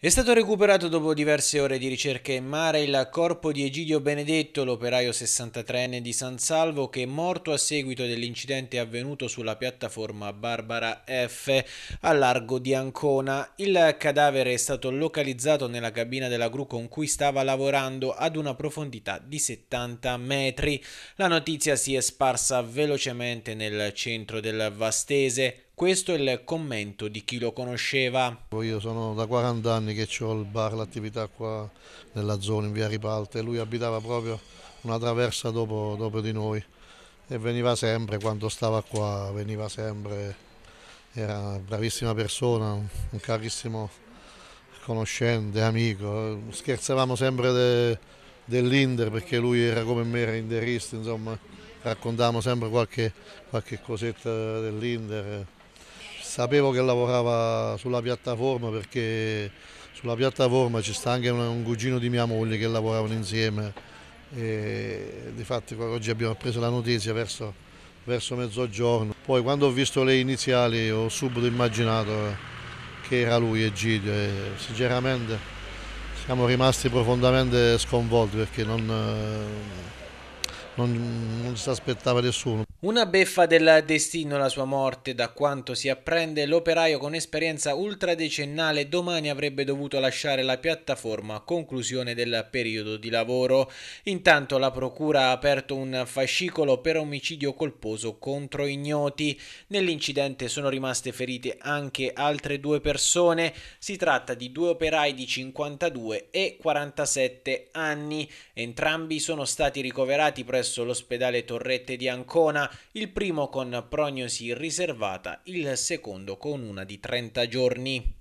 È stato recuperato dopo diverse ore di ricerche in mare il corpo di Egidio Benedetto, l'operaio 63enne di San Salvo, che è morto a seguito dell'incidente avvenuto sulla piattaforma Barbara F a largo di Ancona. Il cadavere è stato localizzato nella cabina della gru con cui stava lavorando ad una profondità di 70 metri. La notizia si è sparsa velocemente nel centro del Vastese. Questo è il commento di chi lo conosceva. Io sono da 40 anni che ho il bar, l'attività qua nella zona in via Ripalte. Lui abitava proprio una traversa dopo, dopo di noi e veniva sempre, quando stava qua veniva sempre. Era una bravissima persona, un carissimo conoscente, amico. Scherzavamo sempre de, dell'Inter perché lui era come me, era interista, insomma raccontavamo sempre qualche, qualche cosetta dell'Inder. Sapevo che lavorava sulla piattaforma perché sulla piattaforma ci sta anche un cugino di mia moglie che lavoravano insieme e fatto oggi abbiamo preso la notizia verso, verso mezzogiorno. Poi quando ho visto le iniziali ho subito immaginato che era lui Egidio e sinceramente siamo rimasti profondamente sconvolti perché non, non, non si aspettava nessuno. Una beffa del destino la sua morte, da quanto si apprende, l'operaio con esperienza ultradecennale domani avrebbe dovuto lasciare la piattaforma a conclusione del periodo di lavoro. Intanto la procura ha aperto un fascicolo per omicidio colposo contro ignoti. Nell'incidente sono rimaste ferite anche altre due persone. Si tratta di due operai di 52 e 47 anni. Entrambi sono stati ricoverati presso l'ospedale Torrette di Ancona il primo con prognosi riservata, il secondo con una di 30 giorni.